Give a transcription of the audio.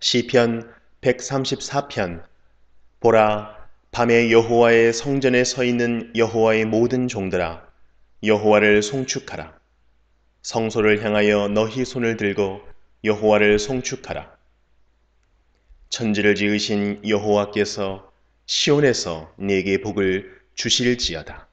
시편 134편 보라 밤에 여호와의 성전에 서 있는 여호와의 모든 종들아 여호와를 송축하라 성소를 향하여 너희 손을 들고 여호와를 송축하라 천지를 지으신 여호와께서 시온에서 네게 복을 주실지어다